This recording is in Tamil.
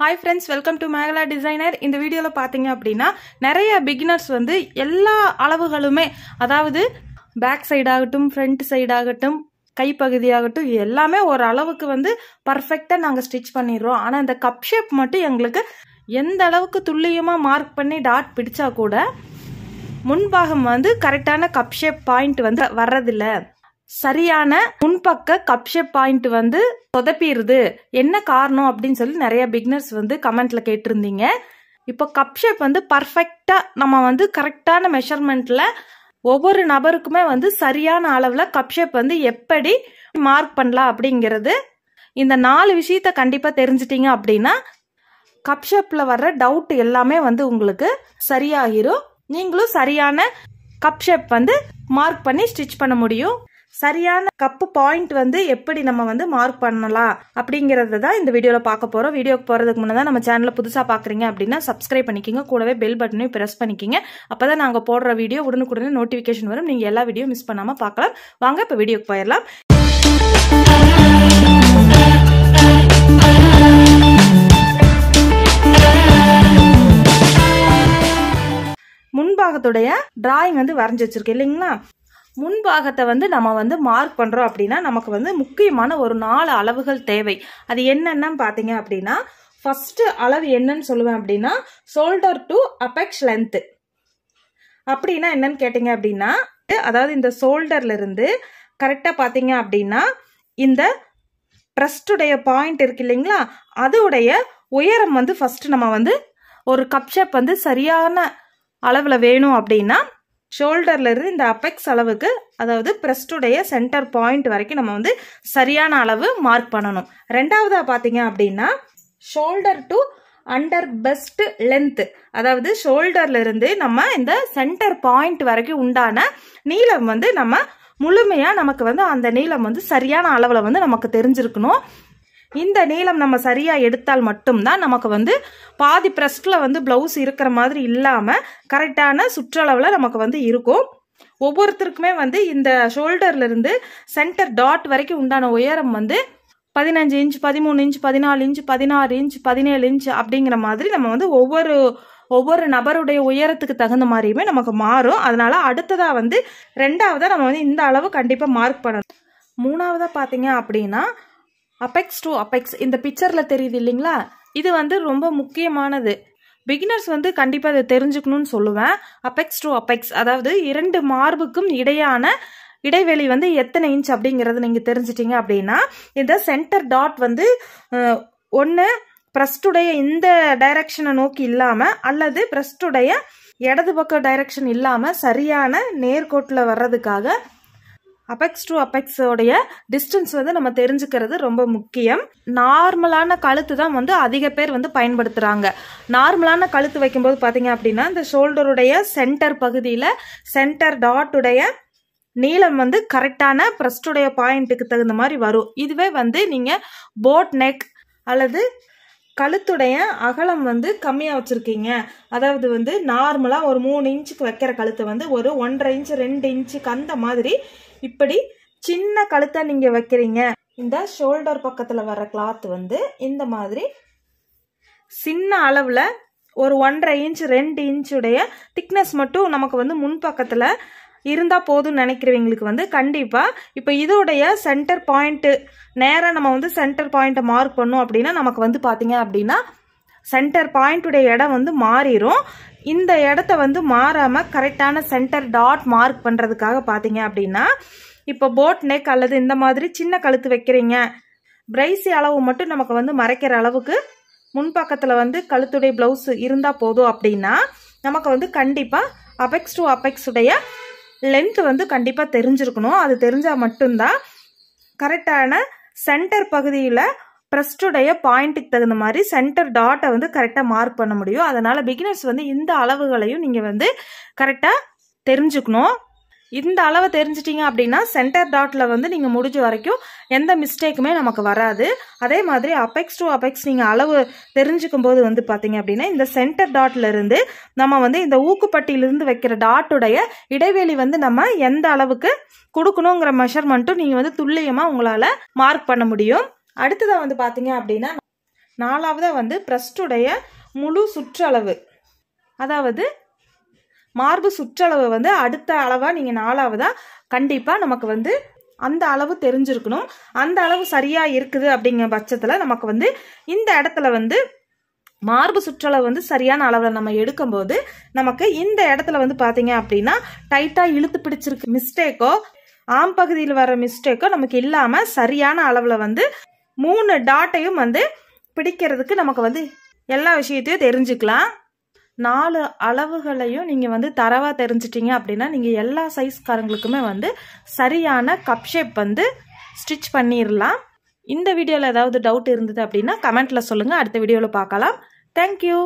hi friends welcome to Mekala designer இந்த வீடியோவில் பார்த்தீங்க அப்படின்னா நிறைய பிகினர்ஸ் வந்து எல்லா அளவுகளுமே அதாவது பேக் சைடாகட்டும் ஃப்ரண்ட் சைடாகட்டும் கைப்பகுதியாகட்டும் எல்லாமே ஒரு அளவுக்கு வந்து பர்ஃபெக்டாக நாங்கள் ஸ்டிச் பண்ணிடுறோம் ஆனால் இந்த கப் ஷேப் மட்டும் எங்களுக்கு எந்த அளவுக்கு துல்லியமாக மார்க் பண்ணி டாட் பிடிச்சா கூட முன்பாகம் வந்து கரெக்டான கப் ஷேப் பாயிண்ட் வந்து வர்றதில்லை சரியான முன்பக்க கப்ஷப் பாயிண்ட் வந்து தொதப்பிடுது என்ன காரணம் அப்படின்னு சொல்லி நிறைய பிக்னர்ஸ் வந்து கமெண்ட்ல கேட்டிருந்தீங்க இப்போ கப் ஷேப் வந்து பர்ஃபெக்டா நம்ம வந்து கரெக்டான மெஷர்மெண்ட்டில் ஒவ்வொரு நபருக்குமே வந்து சரியான அளவில் கப் ஷேப் வந்து எப்படி மார்க் பண்ணலாம் அப்படிங்கிறது இந்த நாலு விஷயத்த கண்டிப்பாக தெரிஞ்சிட்டீங்க அப்படின்னா கப்ஷப்ல வர்ற டவுட் எல்லாமே வந்து உங்களுக்கு சரியாகிரும் நீங்களும் சரியான கப் ஷேப் வந்து மார்க் பண்ணி ஸ்டிச் பண்ண முடியும் சரியான கப்பு பாயிண்ட் வந்து எப்படி நம்ம வந்து மார்க் பண்ணலாம் அப்படிங்கறத தான் இந்த வீடியோவில் பார்க்க போகிறோம் வீடியோக்கு போகிறதுக்கு முன்னே தான் நம்ம சேனலில் புதுசாக பாக்குறீங்க அப்படின்னா சப்ஸ்கிரைப் பண்ணிக்கிங்க கூடவே பெல் பட்டனையும் ப்ரெஸ் பண்ணிக்கிங்க அப்பதான் நாங்க நாங்கள் போடுற வீடியோ உடனுக்குடனே நோட்டிஃபிகேஷன் வரும் நீங்கள் எல்லா வீடியோ மிஸ் பண்ணாமல் பார்க்கலாம் வாங்க இப்போ வீடியோக்கு போயிடலாம் முன்பாகத்துடைய டிராயிங் வந்து வரைஞ்சி வச்சிருக்கேன் இல்லைங்களா முன்பாகத்தை வந்து நம்ம வந்து மார்க் பண்ணுறோம் அப்படின்னா நமக்கு வந்து முக்கியமான ஒரு நாலு அளவுகள் தேவை அது என்னென்னு பார்த்தீங்க அப்படின்னா ஃபஸ்ட்டு அளவு என்னன்னு சொல்லுவேன் அப்படின்னா ஷோல்டர் டு அபெக்ஸ் லென்த்து அப்படின்னா என்னன்னு கேட்டிங்க அப்படின்னா அதாவது இந்த ஷோல்டர்லேருந்து கரெக்டாக பார்த்தீங்க அப்படின்னா இந்த ட்ரஸ்டுடைய பாயிண்ட் இருக்கு இல்லைங்களா அதோடைய உயரம் வந்து ஃபஸ்ட்டு நம்ம வந்து ஒரு கப்ஷப் வந்து சரியான அளவில் வேணும் அப்படின்னா இருந்து இந்த அப்பெக்ஸ் அளவுக்கு அதாவது ப்ரெஸ்டுடைய சென்டர் பாயிண்ட் வரைக்கும் நம்ம வந்து சரியான அளவு மார்க் பண்ணணும் ரெண்டாவதாக பார்த்தீங்க அப்படின்னா shoulder to under bust length அதாவது ஷோல்டர்லேருந்து நம்ம இந்த சென்டர் பாயிண்ட் வரைக்கும் உண்டான நீளம் வந்து நம்ம முழுமையாக நமக்கு வந்து அந்த நீளம் வந்து சரியான அளவில் வந்து நமக்கு தெரிஞ்சிருக்கணும் இந்த நீளம் நம்ம சரியாக எடுத்தால் மட்டும்தான் நமக்கு வந்து பாதி ப்ரெஸ்டில் வந்து ப்ளவுஸ் இருக்கிற மாதிரி இல்லாமல் கரெக்டான சுற்றளவில் நமக்கு வந்து இருக்கும் ஒவ்வொருத்தருக்குமே வந்து இந்த ஷோல்டர்லேருந்து சென்டர் டாட் வரைக்கும் உண்டான உயரம் வந்து பதினஞ்சு இன்ச் பதிமூணு இன்ச் பதினாலு இன்ச் பதினாறு இன்ச் பதினேழு இன்ச் அப்படிங்கிற மாதிரி நம்ம வந்து ஒவ்வொரு ஒவ்வொரு நபருடைய உயரத்துக்கு தகுந்த மாதிரியுமே நமக்கு மாறும் அதனால அடுத்ததாக வந்து ரெண்டாவதாக நம்ம வந்து இந்த அளவு கண்டிப்பாக மார்க் பண்ணணும் மூணாவதாக பார்த்தீங்க அப்படின்னா அப்பெக்ஸ் டு அப்பெக்ஸ் இந்த பிக்சரில் தெரியுது இல்லைங்களா இது வந்து ரொம்ப முக்கியமானது பிகினர்ஸ் வந்து கண்டிப்பாக அதை தெரிஞ்சுக்கணும்னு சொல்லுவேன் அப்பெக்ஸ் டு அப்பெக்ஸ் அதாவது இரண்டு மார்புக்கும் இடையான இடைவெளி வந்து எத்தனை இன்ச் அப்படிங்கிறது நீங்கள் தெரிஞ்சிட்டிங்க அப்படின்னா இந்த சென்டர் டாட் வந்து ஒன்று பிரஸ்டுடைய இந்த டைரக்ஷனை நோக்கி இல்லாமல் அல்லது பிரஸ்டுடைய இடது பக்க டைரக்ஷன் இல்லாமல் சரியான நேர்கோட்டில் வர்றதுக்காக அபெக்ஸ் டு அபெக்ஸோடைய டிஸ்டன்ஸ் வந்து நம்ம தெரிஞ்சுக்கிறது ரொம்ப முக்கியம் நார்மலான கழுத்து தான் வந்து அதிக பேர் வந்து பயன்படுத்துகிறாங்க நார்மலான கழுத்து வைக்கும்போது பார்த்தீங்க அப்படின்னா இந்த ஷோல்டருடைய சென்டர் பகுதியில் சென்டர் டாட்டுடைய நீளம் வந்து கரெக்டான ப்ரெஸ்டுடைய பாயிண்ட்டுக்கு தகுந்த மாதிரி வரும் இதுவே வந்து நீங்கள் போட் நெக் அல்லது கழுத்துடைய அகலம் வந்து கம்மியாக வச்சுருக்கீங்க அதாவது வந்து நார்மலாக ஒரு மூணு இன்ச்சுக்கு வைக்கிற கழுத்தை வந்து ஒரு ஒன்றரை இன்ச்சு ரெண்டு இன்ச்சுக்கு அந்த மாதிரி இப்படி சின்ன கழுத்தை நீங்கள் வைக்கிறீங்க இந்த ஷோல்டர் பக்கத்தில் வர கிளாத் வந்து இந்த மாதிரி சின்ன அளவில் ஒரு ஒன்றரை இன்ச் ரெண்டு இன்ச்சுடைய திக்னஸ் மட்டும் நமக்கு வந்து முன்பக்கத்தில் இருந்தால் போதும்னு நினைக்கிறவங்களுக்கு வந்து கண்டிப்பாக இப்போ இதோடைய சென்டர் பாயிண்ட்டு நேராக நம்ம வந்து சென்டர் பாயிண்ட்டை மார்க் பண்ணோம் அப்படின்னா நமக்கு வந்து பார்த்தீங்க அப்படின்னா சென்டர் பாயிண்ட்டுடைய இடம் வந்து மாறிடும் இந்த இடத்த வந்து மாறாமல் கரெக்டான சென்டர் டாட் மார்க் பண்ணுறதுக்காக பார்த்தீங்க அப்படின்னா இப்போ போட் நெக் அல்லது இந்த மாதிரி சின்ன கழுத்து வைக்கிறீங்க பிரைசி அளவு மட்டும் நமக்கு வந்து மறைக்கிற அளவுக்கு முன்பக்கத்தில் வந்து கழுத்துடைய பிளவுஸ் இருந்தால் போதும் அப்படின்னா நமக்கு வந்து கண்டிப்பாக அபெக்ஸ் டு அபெக்ஸுடைய லென்த் வந்து கண்டிப்பாக தெரிஞ்சிருக்கணும் அது தெரிஞ்சால் மட்டும்தான் கரெக்டான சென்டர் பகுதியில் ப்ரெஸ்டுடைய பாயிண்ட்டுக்கு தகுந்த மாதிரி சென்டர் டாட்டை வந்து கரெக்டாக மார்க் பண்ண முடியும் அதனால் பிகினர்ஸ் வந்து இந்த அளவுகளையும் நீங்கள் வந்து கரெக்டாக தெரிஞ்சுக்கணும் இந்த அளவை தெரிஞ்சிட்டிங்க அப்படின்னா சென்டர் டாட்டில் வந்து நீங்கள் முடிஞ்ச வரைக்கும் எந்த மிஸ்டேக்குமே நமக்கு வராது அதே மாதிரி அபெக்ஸ் டு அபெக்ஸ் நீங்கள் அளவு தெரிஞ்சுக்கும் போது வந்து பார்த்தீங்க அப்படின்னா இந்த சென்டர் டாட்டில் இருந்து நம்ம வந்து இந்த ஊக்குப்பட்டியிலிருந்து வைக்கிற டாட்டுடைய இடைவெளி வந்து நம்ம எந்த அளவுக்கு கொடுக்கணுங்கிற மெஷர்மெண்ட்டும் நீங்கள் வந்து துல்லியமாக உங்களால் மார்க் பண்ண முடியும் அடுத்ததாக வந்து பார்த்தீங்க அப்படின்னா நாலாவதாக வந்து பிரஸ்டுடைய முழு சுற்றளவு அதாவது மார்பு சுற்றளவு வந்து அடுத்த அளவாக நீங்கள் நாலாவதாக கண்டிப்பாக நமக்கு வந்து அந்த அளவு தெரிஞ்சிருக்கணும் அந்த அளவு சரியாக இருக்குது அப்படிங்கிற பட்சத்தில் நமக்கு வந்து இந்த இடத்துல வந்து மார்பு சுற்றளவு வந்து சரியான அளவில் நம்ம எடுக்கும்போது நமக்கு இந்த இடத்துல வந்து பார்த்தீங்க அப்படின்னா டைட்டாக இழுத்து பிடிச்சிருக்கு மிஸ்டேக்கோ ஆம் பகுதியில் வர மிஸ்டேக்கோ நமக்கு இல்லாமல் சரியான அளவில் வந்து மூணு டாட்டையும் வந்து பிடிக்கிறதுக்கு நமக்கு வந்து எல்லா விஷயத்தையும் தெரிஞ்சுக்கலாம் நாலு அளவுகளையும் நீங்கள் வந்து தரவாக தெரிஞ்சிட்டிங்க அப்படின்னா நீங்கள் எல்லா சைஸ்காரங்களுக்குமே வந்து சரியான கப் ஷேப் வந்து ஸ்டிச் பண்ணிடலாம் இந்த வீடியோவில் ஏதாவது டவுட் இருந்தது அப்படின்னா கமெண்ட்டில் சொல்லுங்கள் அடுத்த வீடியோவில் பார்க்கலாம் தேங்க்யூ